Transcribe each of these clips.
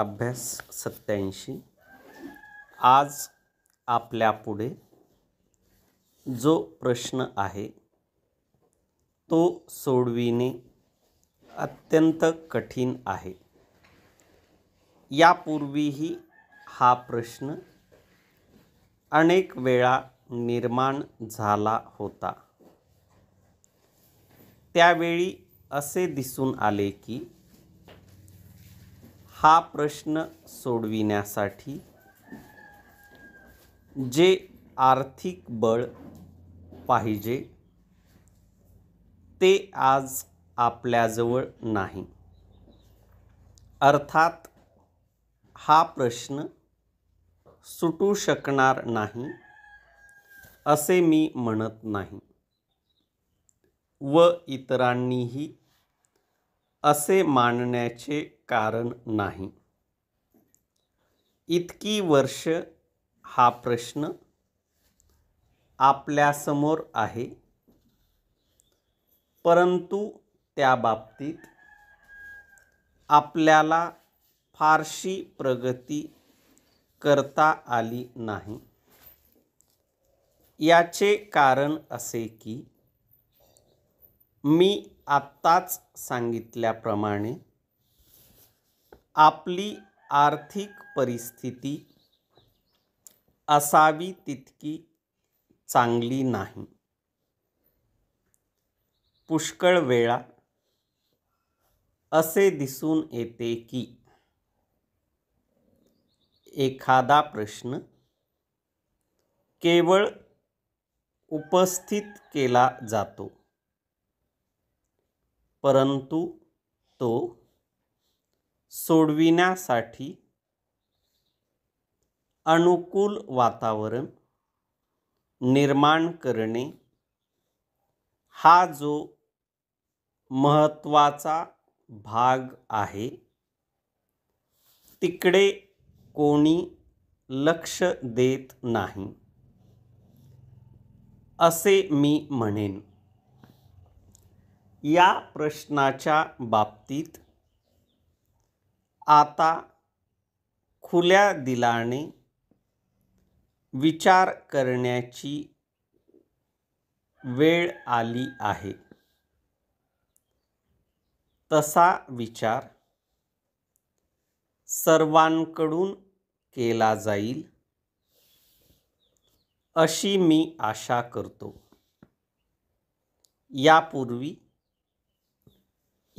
अभ्यास सत्याऐंशी आज आपल्यापुढे जो प्रश्न आहे तो सोडविणे अत्यंत कठीण आहे यापूर्वीही हा प्रश्न अनेक वेळा निर्माण झाला होता त्यावेळी असे दिसून आले की हा प्रश्न सोडविण्यासाठी जे आर्थिक बळ पाहिजे ते आज आपल्याजवळ नाही अर्थात हा प्रश्न सुटू शकणार नाही असे मी म्हणत नाही व इतरांनीही असे मानण्याचे कारण नाही इतकी वर्ष हा प्रश्न आपल्यासमोर आहे परंतु त्या बाबतीत आपल्याला फारशी प्रगती करता आली नाही याचे कारण असे की मी आत्ताच सांगितल्याप्रमाणे आपली आर्थिक परिस्थिती असावी तितकी चांगली नाही पुष्कळ वेळा असे दिसून येते की एखादा प्रश्न केवळ उपस्थित केला जातो परंतु तो सोडविण्यासाठी अनुकूल वातावरण निर्माण करणे हा जो महत्त्वाचा भाग आहे तिकडे कोणी लक्ष देत नाही असे मी म्हणेन या प्रश्नाच्या बाबतीत आता खुल्या दिलाने विचार करण्याची वेळ आली आहे तसा विचार सर्वांकडून केला जाईल अशी मी आशा करतो यापूर्वी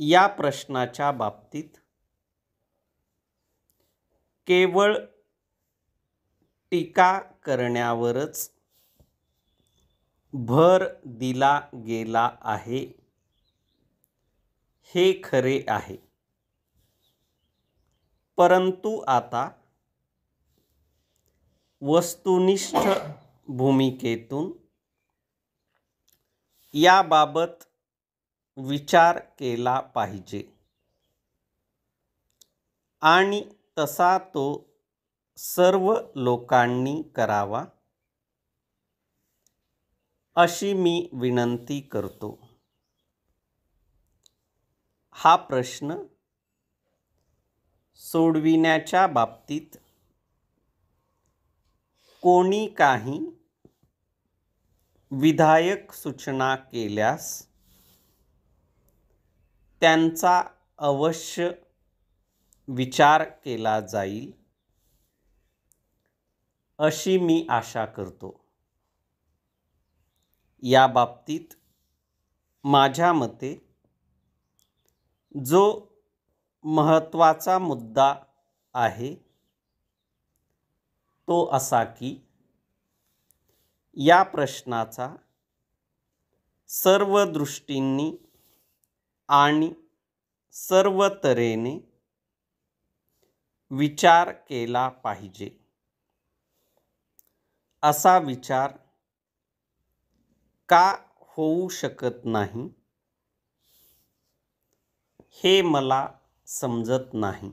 या प्रश्नाच्या बाबतीत केवळ टीका करण्यावरच भर दिला गेला आहे हे खरे आहे परंतु आता वस्तुनिष्ठ भूमिकेतून याबाबत विचार केला पाहिजे आणि तसा तो सर्व लोकांनी करावा अशी मी विनंती करतो हा प्रश्न सोडविण्याच्या बाबतीत कोणी काही विधायक सूचना केल्यास त्यांचा अवश्य विचार केला जाईल अशी मी आशा करतो या बाबतीत माझ्या मते जो महत्त्वाचा मुद्दा आहे तो असा की या प्रश्नाचा सर्व दृष्टींनी आणि सर्व तऱ्हेने विचार केला पाहिजे असा विचार का होऊ शकत नाही हे मला समजत नाही